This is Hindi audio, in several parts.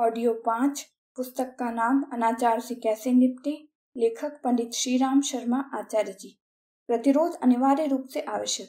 ऑडियो पाँच पुस्तक का नाम अनाचार से कैसे निपटे लेखक पंडित श्री राम शर्मा आचार्य जी प्रतिरोध अनिवार्य रूप से आवश्यक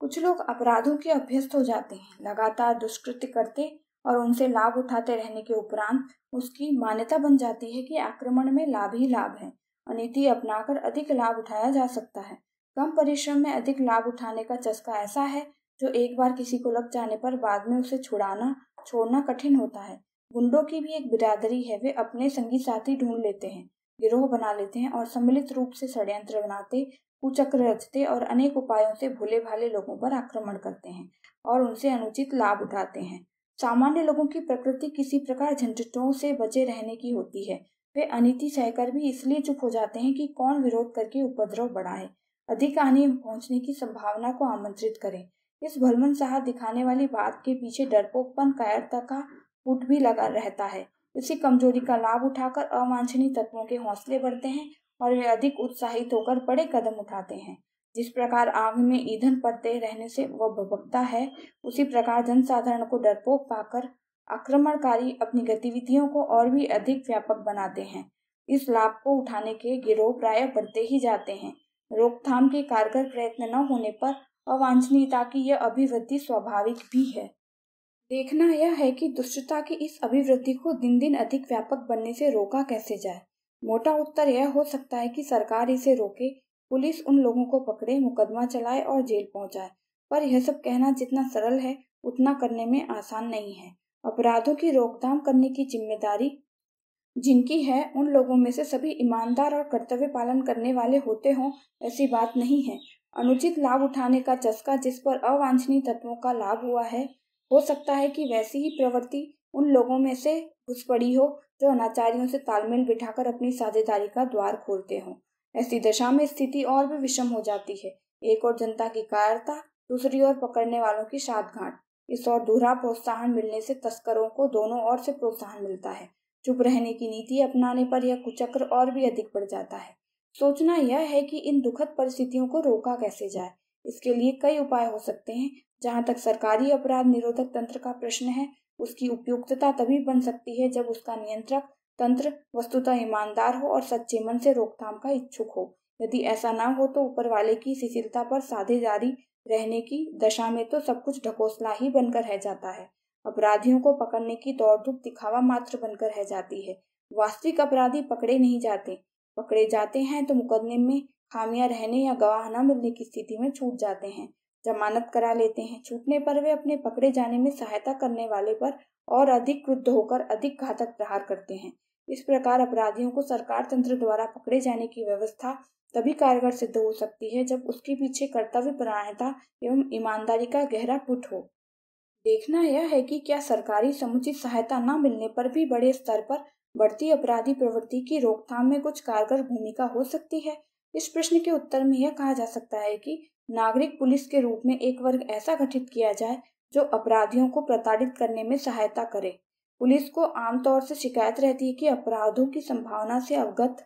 कुछ लोग अपराधों के अभ्यस्त हो जाते हैं लगातार दुष्कृत्य करते और उनसे लाभ उठाते रहने के उपरांत उसकी मान्यता बन जाती है कि आक्रमण में लाभ ही लाभ है अनिति अपनाकर अधिक लाभ उठाया जा सकता है कम परिश्रम में अधिक लाभ उठाने का चस्का ऐसा है जो एक बार किसी को लग जाने पर बाद में उसे छुड़ाना छोड़ना कठिन होता है गुंडों की भी एक बिरादरी है वे अपने संगी साथी ढूंढ लेते हैं गिरोह बना लेते हैं और सम्मिलित रूप से षड्यंत्र बनाते कुचक्र रचते और अनेक उपायों से भोले भाले लोगों पर आक्रमण करते हैं और उनसे अनुचित लाभ उठाते हैं सामान्य लोगों की प्रकृति किसी प्रकार झंझटों से बचे रहने की होती है वे अनिति सहकर भी इसलिए चुप हो जाते हैं कि कौन विरोध करके उपद्रव बढ़ाए अधिक हानि पहुंचने की संभावना को आमंत्रित करें इस भलमन साहा दिखाने वाली बात के पीछे डरपोकपन कायरता का पुट भी लगा रहता है इसी कमजोरी का लाभ उठाकर अवांछनीय तत्वों के हौसले बढ़ते हैं और वे अधिक उत्साहित होकर बड़े कदम उठाते हैं जिस प्रकार आग में ईंधन पड़ते रहने से वह भभकता है उसी प्रकार जनसाधारण को डरपोक पाकर आक्रमणकारी अपनी गतिविधियों को और भी अधिक व्यापक बनाते हैं इस लाभ को उठाने के गिरोह प्राय बढ़ते ही जाते हैं रोकथाम के कारगर प्रयत्न न होने पर अवांछनीयता की यह अभिवृद्धि स्वाभाविक भी है देखना यह है कि दुष्टता की इस अभिवृद्धि को दिन दिन अधिक व्यापक बनने से रोका कैसे जाए मोटा उत्तर यह हो सकता है कि सरकार इसे रोके पुलिस उन लोगों को पकड़े मुकदमा चलाए और जेल पहुंचाए पर यह सब कहना जितना सरल है उतना करने में आसान नहीं है अपराधों की रोकथाम करने की जिम्मेदारी जिनकी है उन लोगों में से सभी ईमानदार और कर्तव्य पालन करने वाले होते हों ऐसी बात नहीं है अनुचित लाभ उठाने का चस्का जिस पर अवांछनीय तत्वों का लाभ हुआ है हो सकता है कि वैसी ही प्रवृत्ति उन लोगों में से घुस पड़ी हो जो अनाचारियों से तालमेल बिठाकर अपनी साझेदारी का द्वार खोलते हों ऐसी दशा में स्थिति और भी विषम हो जाती है एक और जनता की कायरता दूसरी ओर पकड़ने वालों की शादघाट इस और दूरा प्रोत्साहन मिलने से तस्करों को दोनों ओर से प्रोत्साहन मिलता है चुप रहने की नीति अपनाने पर यह कुचक्र और भी अधिक बढ़ जाता है सोचना यह है कि इन दुखद परिस्थितियों को रोका कैसे जाए इसके लिए कई उपाय हो सकते हैं जहाँ तक सरकारी अपराध निरोधक तंत्र का प्रश्न है उसकी उपयुक्तता तभी बन सकती है जब उसका नियंत्रक तंत्र वस्तुतः ईमानदार हो और सच्चे मन से रोकथाम का इच्छुक हो यदि ऐसा ना हो तो ऊपर वाले की शिथिलता पर साधे जारी रहने की दशा में तो सब कुछ ढकोसला ही बनकर रह जाता है अपराधियों को पकड़ने की दौड़ धूप दिखावा मात्र बनकर रह जाती है वास्तविक अपराधी पकड़े नहीं जाते पकड़े जाते हैं तो मुकदमे में खामियां रहने या गवाह न मिलने की स्थिति में छूट जाते हैं जमानत करा लेते हैं छूटने पर वे अपने पकड़े जाने में सहायता करने वाले पर और अधिक क्रुद्ध होकर अधिक घातक प्रहार करते हैं इस प्रकार अपराधियों को सरकार तंत्र द्वारा पकड़े जाने की व्यवस्था तभी कारगर सिद्ध हो सकती है जब उसके पीछे कर्तव्य परायणता एवं ईमानदारी का गहरा पुट हो देखना यह है कि क्या सरकारी समुचित सहायता न मिलने पर भी बड़े स्तर पर बढ़ती अपराधी प्रवृत्ति की रोकथाम में कुछ कारगर भूमिका हो सकती है इस प्रश्न के उत्तर में यह कहा जा सकता है कि नागरिक पुलिस के रूप में एक वर्ग ऐसा गठित किया जाए जो अपराधियों को प्रताड़ित करने में सहायता करे पुलिस को आमतौर से शिकायत रहती है कि अपराधों की संभावना से अवगत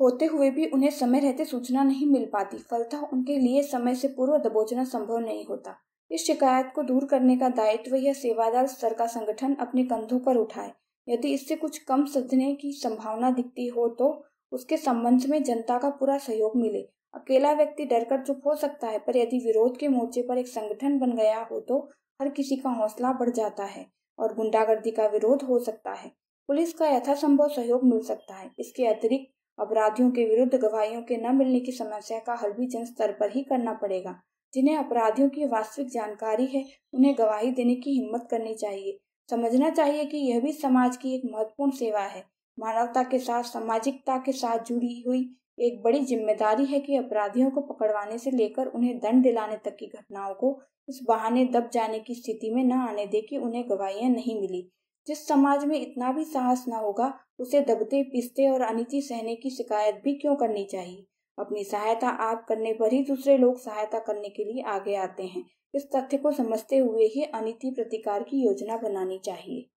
होते हुए भी उन्हें समय रहते सूचना नहीं मिल पाती फलतः उनके लिए समय से पूर्व दबोचना संभव नहीं होता इस शिकायत को दूर करने का दायित्व यह सेवादार स्तर का संगठन अपने कंधों पर उठाए यदि इससे कुछ कम सजने की संभावना दिखती हो तो उसके संबंध में जनता का पूरा सहयोग मिले अकेला व्यक्ति डरकर चुप हो सकता है पर यदि विरोध के मोर्चे पर एक संगठन बन गया हो तो हर किसी का हौसला बढ़ जाता है और गुंडागर्दी का विरोध हो सकता है पुलिस का यथासंभव सहयोग मिल सकता है इसके अतिरिक्त अपराधियों के विरुद्ध गवाहियों के न मिलने की समस्या का हल भी जन स्तर पर ही करना पड़ेगा जिन्हें अपराधियों की वास्तविक जानकारी है उन्हें गवाही देने की हिम्मत करनी चाहिए समझना चाहिए कि यह भी समाज की एक महत्वपूर्ण सेवा है मानवता के साथ सामाजिकता के साथ जुड़ी हुई एक बड़ी जिम्मेदारी है कि अपराधियों को पकड़वाने से लेकर उन्हें दंड दिलाने तक की घटनाओं को इस बहाने दब जाने की स्थिति में न आने दे कि उन्हें गवाहियां नहीं मिली जिस समाज में इतना भी साहस न होगा उसे दबते पिसते और अनिति सहने की शिकायत भी क्यों करनी चाहिए अपनी सहायता आप करने पर ही दूसरे लोग सहायता करने के लिए आगे आते हैं इस तथ्य को समझते हुए ही अनिति प्रतिकार की योजना बनानी चाहिए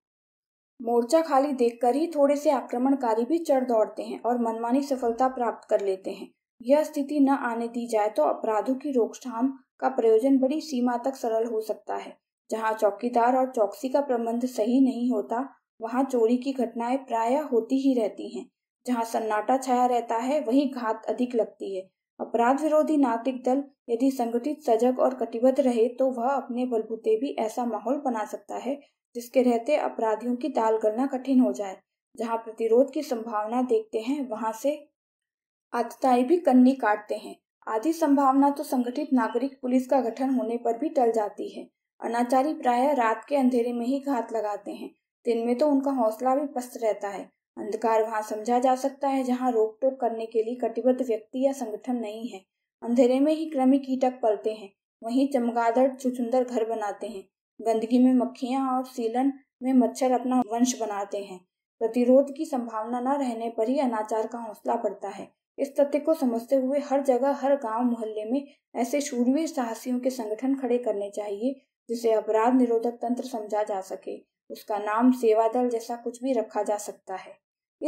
मोर्चा खाली देखकर ही थोड़े से आक्रमणकारी भी चढ़ दौड़ते हैं और मनमानी सफलता प्राप्त कर लेते हैं यह स्थिति न आने दी जाए तो अपराधों की रोकथाम का प्रयोजन बड़ी सीमा तक सरल हो सकता है जहां चौकीदार और चौकसी का प्रबंध सही नहीं होता वहां चोरी की घटनाएं प्राय होती ही रहती हैं जहां सन्नाटा छाया रहता है वही घात अधिक लगती है अपराध विरोधी नागरिक दल यदि संगठित सजग और कटिबद्ध रहे तो वह अपने बलबूते भी ऐसा माहौल बना सकता है जिसके रहते अपराधियों की ताल करना कठिन हो जाए जहाँ प्रतिरोध की संभावना देखते हैं वहां से आतताई भी कन्नी काटते हैं आधी संभावना तो संगठित नागरिक पुलिस का गठन होने पर भी टल जाती है अनाचारी प्राय रात के अंधेरे में ही घात लगाते हैं दिन में तो उनका हौसला भी पस्त रहता है अंधकार वहां समझा जा सकता है जहां रोक टोक करने के लिए कटिबद्ध व्यक्ति या संगठन नहीं है अंधेरे में ही क्रमिक कीटक पलते हैं वहीं चमगादड़ चुचुंदर घर बनाते हैं गंदगी में मक्खियां और सीलन में मच्छर अपना वंश बनाते हैं प्रतिरोध की संभावना न रहने पर ही अनाचार का हौसला बढ़ता है इस तथ्य को समझते हुए हर जगह हर गांव मोहल्ले में ऐसे शूरवीर साहसियों के संगठन खड़े करने चाहिए जिसे अपराध निरोधक तंत्र समझा जा सके उसका नाम सेवा दल जैसा कुछ भी रखा जा सकता है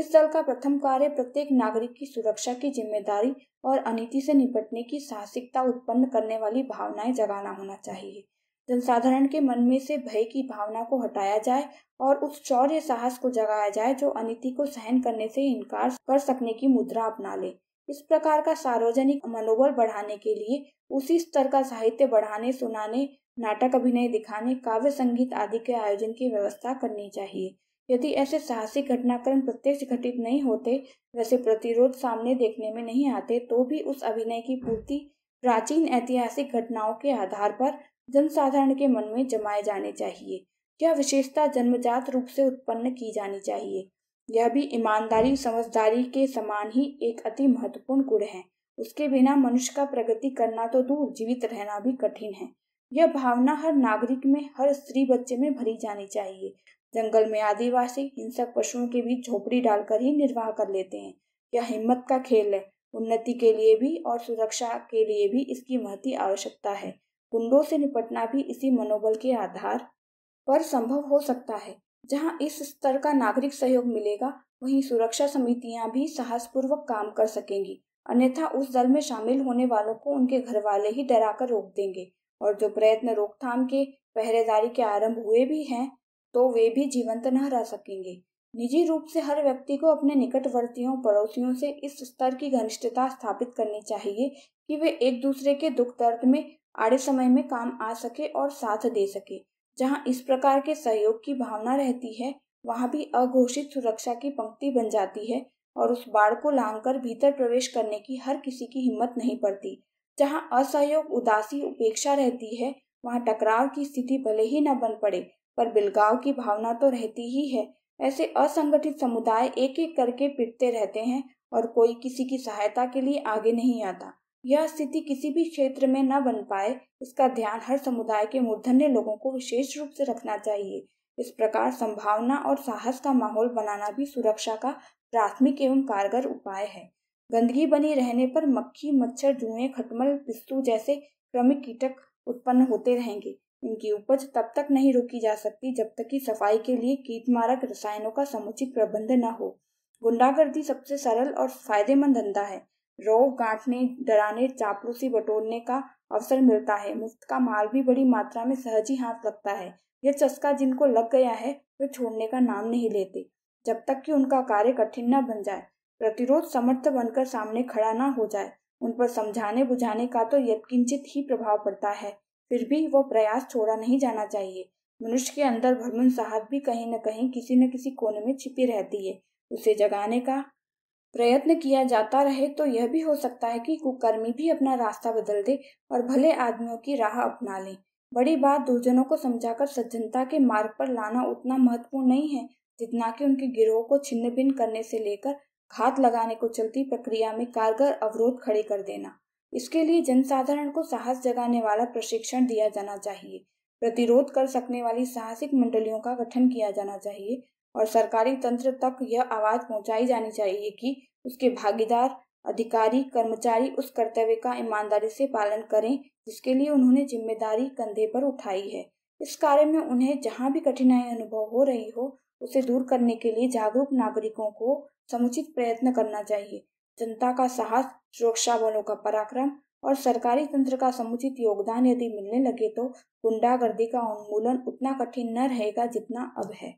इस दल का प्रथम कार्य प्रत्येक नागरिक की सुरक्षा की जिम्मेदारी और अनिति से निपटने की साहसिकता उत्पन्न करने वाली भावनाएं जगाना होना चाहिए जनसाधारण के मन में से भय की भावना को हटाया जाए और उस शौर्य साहस को जगाया जाए जो अनिति को सहन करने से इनकार कर सकने की मुद्रा अपना ले इस प्रकार का सार्वजनिक मनोबल बढ़ाने के लिए उसी स्तर का साहित्य बढ़ाने सुनाने नाटक अभिनय दिखाने काव्य संगीत आदि के आयोजन की व्यवस्था करनी चाहिए यदि ऐसे साहसिक घटनाक्रम प्रत्यक्ष घटित नहीं होते वैसे प्रतिरोध सामने देखने में नहीं आते तो भी उस अभिनय की पूर्ति प्राचीन ऐतिहासिक घटनाओं के आधार पर जनसाधारण के मन में जमाए जाने चाहिए यह विशेषता जन्मजात रूप से उत्पन्न की जानी चाहिए यह भी ईमानदारी समझदारी के समान ही एक अति महत्वपूर्ण गुण है उसके बिना मनुष्य का प्रगति करना तो दूर जीवित रहना भी कठिन है यह भावना हर नागरिक में हर स्त्री बच्चे में भरी जानी चाहिए जंगल में आदिवासी हिंसक पशुओं के बीच झोपड़ी डालकर ही निर्वाह कर लेते हैं यह हिम्मत का खेल है उन्नति के लिए भी और सुरक्षा के लिए भी इसकी महती आवश्यकता है कुंडों से निपटना भी इसी मनोबल के आधार पर संभव हो सकता है जहां इस स्तर का नागरिक सहयोग मिलेगा वहीं सुरक्षा समितियां भी साहसपूर्वक काम कर सकेंगी अन्यथा उस दल में शामिल होने वालों को उनके घर वाले ही डराकर रोक देंगे और जो प्रयत्न रोकथाम के पहरेदारी के आरंभ हुए भी हैं तो वे भी जीवंत न रह सकेंगे निजी रूप से हर व्यक्ति को अपने निकटवर्तियों पड़ोसियों से इस स्तर की घनिष्ठता स्थापित करनी चाहिए कि वे एक दूसरे के दुख दर्द में आड़े समय में काम आ सके और साथ दे सके जहां इस प्रकार के सहयोग की भावना रहती है वहां भी अघोषित सुरक्षा की पंक्ति बन जाती है और उस बाढ़ को लांघकर भीतर प्रवेश करने की हर किसी की हिम्मत नहीं पड़ती जहां असहयोग उदासी उपेक्षा रहती है वहां टकराव की स्थिति भले ही न बन पड़े पर बिलगाव की भावना तो रहती ही है ऐसे असंगठित समुदाय एक एक करके पिटते रहते हैं और कोई किसी की सहायता के लिए आगे नहीं आता यह स्थिति किसी भी क्षेत्र में न बन पाए इसका ध्यान हर समुदाय के मूर्धन्य लोगों को विशेष रूप से रखना चाहिए इस प्रकार संभावना और साहस का माहौल बनाना भी सुरक्षा का प्राथमिक एवं कारगर उपाय है गंदगी बनी रहने पर मक्खी मच्छर जुएं खटमल पिस्तू जैसे क्रमिक कीटक उत्पन्न होते रहेंगे इनकी उपज तब तक नहीं रोकी जा सकती जब तक कि सफाई के लिए कीटमारक रसायनों का समुचित प्रबंध न हो गुंडागर्दी सबसे सरल और फायदेमंद धंधा है रोग गांठने डराने चापलूसी बटोरने का अवसर मिलता है मुफ्त का माल भी बड़ी मात्रा में सहज ही हाथ लगता है यह चस्का जिनको लग गया है वे छोड़ने का नाम नहीं लेते जब तक कि उनका कार्य कठिन न बन जाए प्रतिरोध समर्थ बनकर सामने खड़ा न हो जाए उन पर समझाने बुझाने का तो यत्किंचित ही प्रभाव पड़ता है फिर भी वो प्रयास छोड़ा नहीं जाना चाहिए मनुष्य के अंदर भ्रमण साहब भी कहीं न कहीं किसी न किसी कोने में छिपी रहती है उसे जगाने का प्रयत्न किया जाता रहे तो यह भी हो सकता है कि कुकर्मी भी अपना रास्ता बदल दे और भले आदमियों की राह अपना ले बड़ी बात दुर्जनों को समझाकर सज्जनता के मार्ग पर लाना उतना महत्वपूर्ण नहीं है जितना कि उनके गिरोह को छिन्न भिन्न करने से लेकर घात लगाने को चलती प्रक्रिया में कारगर अवरोध खड़े कर देना इसके लिए जनसाधारण को साहस जगाने वाला प्रशिक्षण दिया जाना चाहिए प्रतिरोध कर सकने वाली साहसिक मंडलियों का गठन किया जाना चाहिए और सरकारी तंत्र तक यह आवाज पहुंचाई जानी चाहिए कि उसके भागीदार अधिकारी कर्मचारी उस कर्तव्य का ईमानदारी से पालन करें जिसके लिए उन्होंने जिम्मेदारी कंधे पर उठाई है इस कार्य में उन्हें जहां भी कठिनाई अनुभव हो रही हो उसे दूर करने के लिए जागरूक नागरिकों को समुचित प्रयत्न करना चाहिए जनता का साहस सुरक्षा बलों का पराक्रम और सरकारी तंत्र का समुचित योगदान यदि मिलने लगे तो गुंडागर्दी का उन्मूलन उतना कठिन न रहेगा जितना अब है